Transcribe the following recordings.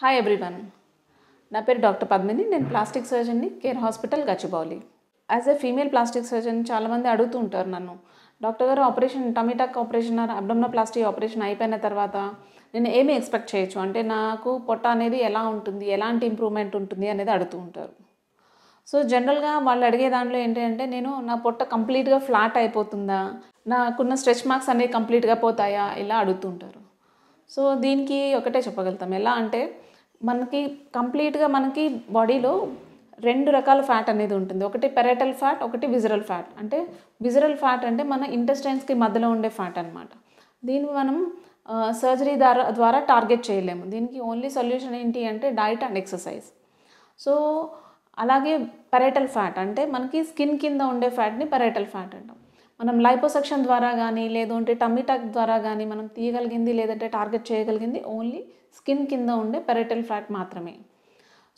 hi everyone నా పేరు doctor Padmini నేను ప్లాస్టిక్ సర్జన్ని Care hospital Gachibowli as a female plastic surgeon చాలామంది అడుగుతూ ఉంటారు నన్ను డాక్టర్ గారు operation tummy tuck operation abdominoplasty operation అయిపోయిన తర్వాత నేను ఏమి ఎక్స్పెక్ట్ చేయొచ్చు అంటే నాకు పొట్ట అనేది ఎలా ఉంటుంది ఎలాంటి ఇంప్రూవ్మెంట్ ఉంటుంది అనేది అడుగుతూ ఉంటారు సో జనరల్గా వాళ్ళు అడిగే దాంట్లో ఏంటంటే నేను నా పొట్ట కంప్లీట్గా ఫ్లాట్ అయిపోతుందా నాకున్న స్ట్రెచ్ మార్క్స్ అనేవి కంప్లీట్గా పోతాయా ఇలా అడుగుతుంటారు సో దీనికి ఒకటే చెప్పగలుగుతాం ఎలా అంటే మనకి కంప్లీట్గా మనకి బాడీలో రెండు రకాల ఫ్యాట్ అనేది ఉంటుంది ఒకటి పెరటల్ ఫ్యాట్ ఒకటి విజరల్ ఫ్యాట్ అంటే విజరల్ ఫ్యాట్ అంటే మన ఇంటెస్టైన్స్కి మధ్యలో ఉండే ఫ్యాట్ అనమాట దీన్ని మనం సర్జరీ ద్వారా ద్వారా టార్గెట్ చేయలేము దీనికి ఓన్లీ సొల్యూషన్ ఏంటి అంటే డైట్ అండ్ ఎక్సర్సైజ్ సో అలాగే పెరైటల్ ఫ్యాట్ అంటే మనకి స్కిన్ కింద ఉండే ఫ్యాట్ని పెరైటల్ ఫ్యాట్ అంటాం మనం లైపోసెక్షన్ ద్వారా కానీ లేదంటే టమిటాక్ ద్వారా కానీ మనం తీయగలిగింది లేదంటే టార్గెట్ చేయగలిగింది ఓన్లీ స్కిన్ కింద ఉండే పెరటల్ ఫ్యాట్ మాత్రమే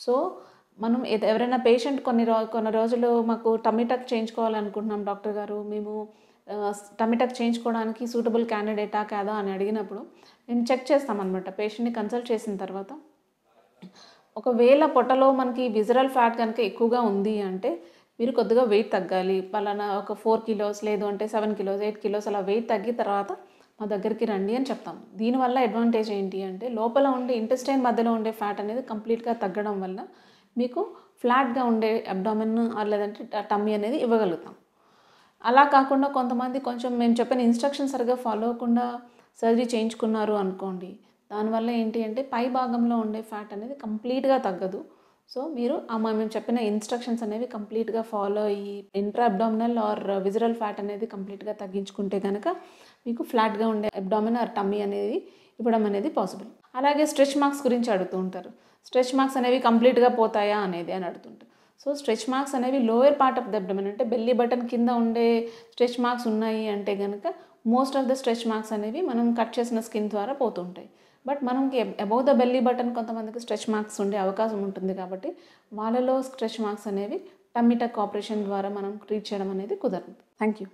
సో మనం ఎవరైనా పేషెంట్ కొన్ని రో కొన్ని రోజులు మాకు టమిటాక్ చేయించుకోవాలనుకుంటున్నాం డాక్టర్ గారు మేము టమిటాక్ చేయించుకోవడానికి సూటబుల్ క్యాండిడేటా కాదా అని అడిగినప్పుడు మేము చెక్ చేస్తామన్నమాట పేషెంట్ని కన్సల్ట్ చేసిన తర్వాత ఒకవేళ పొట్టలో మనకి విజరల్ ఫ్యాట్ కనుక ఎక్కువగా ఉంది అంటే మీరు కొద్దిగా వెయిట్ తగ్గాలి పలానా ఒక ఫోర్ కిలోస్ లేదు అంటే సెవెన్ కిలోస్ ఎయిట్ కిలోస్ అలా వెయిట్ తగ్గిన తర్వాత మా దగ్గరికి రండి అని చెప్తాం దీనివల్ల అడ్వాంటేజ్ ఏంటి అంటే లోపల ఉండే ఇంటెస్టైన్ మధ్యలో ఉండే ఫ్యాట్ అనేది కంప్లీట్గా తగ్గడం వల్ల మీకు ఫ్లాట్గా ఉండే అబ్డామిన్ లేదంటే టమ్మీ అనేది ఇవ్వగలుగుతాం అలా కాకుండా కొంతమంది కొంచెం మేము చెప్పిన ఇన్స్ట్రక్షన్ సరిగా ఫాలో అవ్వకుండా సర్జరీ చేయించుకున్నారు అనుకోండి దానివల్ల ఏంటి అంటే పై భాగంలో ఉండే ఫ్యాట్ అనేది కంప్లీట్గా తగ్గదు సో మీరు అమ్మ మేము చెప్పిన ఇన్స్ట్రక్షన్స్ అనేవి కంప్లీట్గా ఫాలో అయ్యి intra abdominal or visceral fat అనేది కంప్లీట్గా తగ్గించుకుంటే కనుక మీకు ఫ్లాట్గా ఉండే అబ్డామిన్ ఆర్ టమ్మీ అనేది ఇవ్వడం అనేది పాసిబుల్ అలాగే స్ట్రెచ్ మార్క్స్ గురించి అడుగుతూ ఉంటారు స్ట్రెచ్ మార్క్స్ అనేవి కంప్లీట్గా పోతాయా అనేది అని అడుగుతుంటారు సో స్ట్రెచ్ మార్క్స్ అనేవి lower part of the abdomen అంటే బెల్లీ బటన్ కింద ఉండే స్ట్రెచ్ మార్క్స్ ఉన్నాయి అంటే కనుక most of the stretch marks అనేవి మనం కట్ చేసిన స్కిన్ ద్వారా పోతుంటాయి బట్ మనకి అబౌవ్ ద బెల్లీ బటన్ కొంతమందికి స్ట్రెచ్ మార్క్స్ ఉండే అవకాశం ఉంటుంది కాబట్టి వాళ్ళలో స్ట్రెచ్ మార్క్స్ అనేవి టమ్మిటక్ ఆపరేషన్ ద్వారా మనం ట్రీట్ చేయడం అనేది కుదరదు థ్యాంక్ యూ